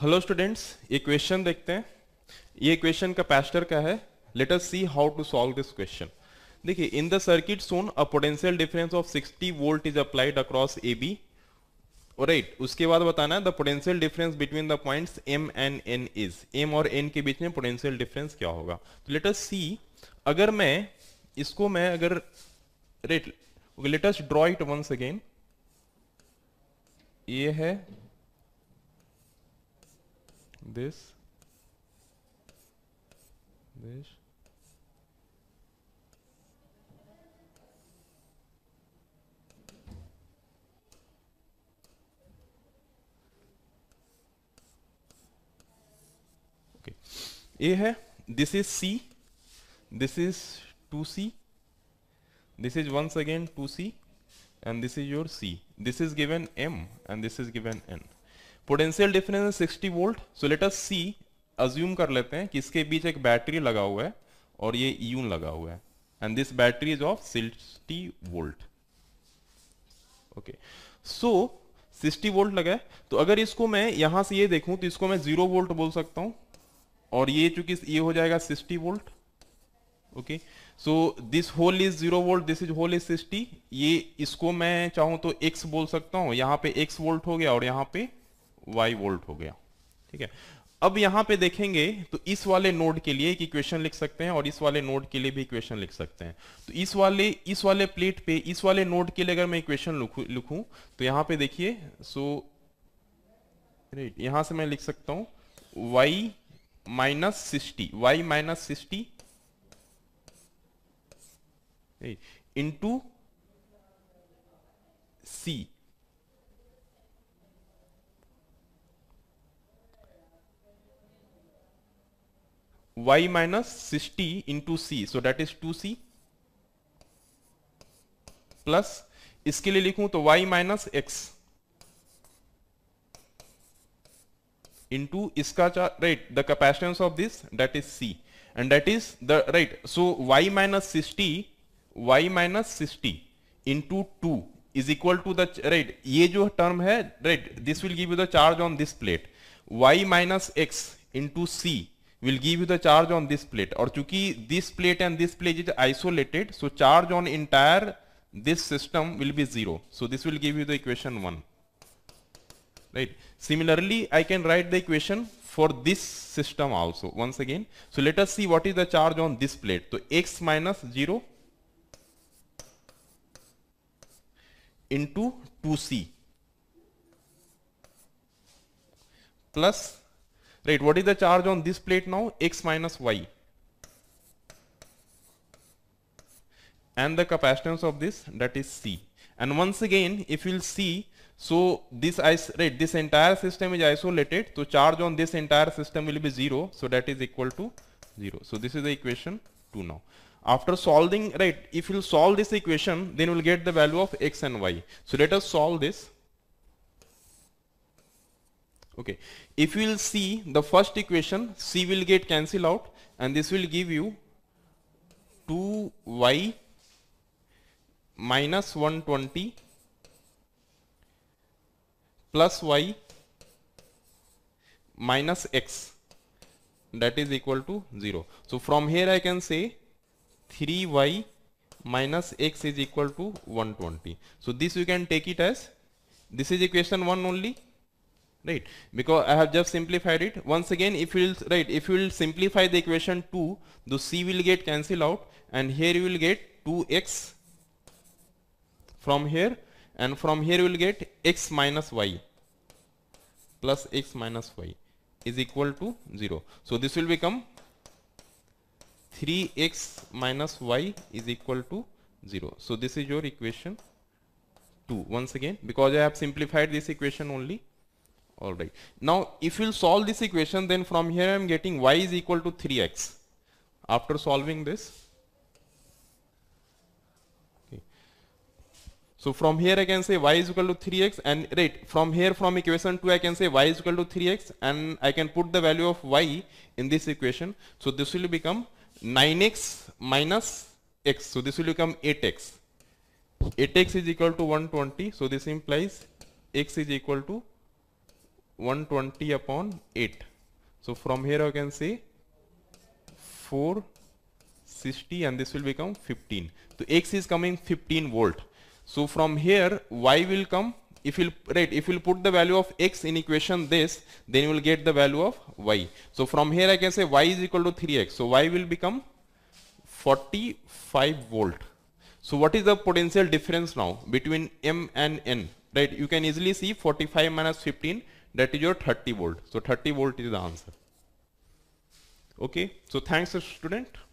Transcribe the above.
Hello students ये question देखते हैं ये क्वेश्चन का पैस्टर का है let us see how to solve this question देखिए in the circuit shown a potential difference of 60 volt is applied across A B right उसके बाद बताना है the potential difference between the points M and N is M और एन के बीच में पोटेंशियल डिफरेंस क्या होगा तो लेट अस सी अगर मैं इसको मैं अगर right let us draw it once again ये है this this okay a hai this is c this is 2c this is once again 2c and this is your c this is given m and this is given n potential difference 60 volt so let us see assume कर लेते हैं कि इसके बीच एक battery लगा हुआ है और ये ईयून लगा हुआ है and this battery is of 60 volt okay so 60 volt लगा है तो अगर इसको मैं यहां से ये देखूं तो इसको मैं जीरो वोल्ट बोल सकता हूं और ये चूंकि ये हो जाएगा 60 volt okay so this whole is zero volt this is whole is sixty ये इसको मैं चाहूं तो एक्स बोल सकता हूं यहां पे एक्स वोल्ट हो गया और यहां पे वाई वोल्ट हो गया ठीक है अब यहां पे देखेंगे तो इस वाले नोड के लिए एक इक्वेशन लिख सकते हैं और इस वाले नोड के लिए भी इक्वेशन लिख सकते हैं तो इस वाले इस वाले प्लेट पे इस वाले नोड के लिए अगर मैं इक्वेशन लिखू तो यहां पे देखिए सो राइट यहां से मैं लिख सकता हूं y minus sixty Y minus sixty into C y minus 60 into c so that is 2c plus इसके लिए लिखूं तो y माइनस एक्स इंटू इसका right the capacitance of this that is C and that is the right so y minus sixty Y minus sixty into two is equal to the right ये जो term है right this will give you the charge on this plate y minus X into C will give you the charge on this plate or चूंकि this plate and this plate is isolated so charge on entire this system will be zero so this will give you the equation 1 right similarly I can write the equation for this system also once again so let us see what is the charge on this plate so x minus 0 into 2c plus Right, what is the charge on this plate now? X minus Y. And the capacitance of this, that is C. And once again, if you'll see, so this right, this entire system is isolated. So charge on this entire system will be zero. So that is equal to zero. So this is the equation two now. After solving, right, if you solve this equation, then you will get the value of x and y. So let us solve this okay if you will see the first equation c will get cancel out and this will give you 2y minus 120 plus y minus x that is equal to 0 so from here I can say 3y minus x is equal to 120 so this you can take it as this is equation 1 only right because I have just simplified it once again if you will right if you will simplify the equation 2 the C will get cancel out and here you will get 2x from here and from here you will get x minus y plus x minus y is equal to 0 so this will become 3x minus y is equal to 0 so this is your equation 2 once again because I have simplified this equation only all right now if you solve this equation then from here i'm getting y is equal to 3x after solving this so from here I can say y is equal to 3x and right from here from equation 2 I can say y is equal to 3x and I can put the value of y in this equation. So this will become 9x minus x. So this will become 8x. 8x is equal to 120. So this implies x is equal to 120 upon 8 so from here I can say 460 and this will become 15 so X is coming 15 volt so from here Y will come if you right if you put the value of X in equation this then you will get the value of Y so from here I can say Y is equal to 3X so Y will become 45 volt so what is the potential difference now between M and N right you can easily see 45 minus 15 that is your 30 volt so 30 volt is the answer okay so thanks student